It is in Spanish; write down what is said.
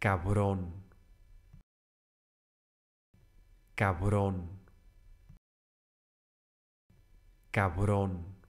cabrón, cabrón, cabrón.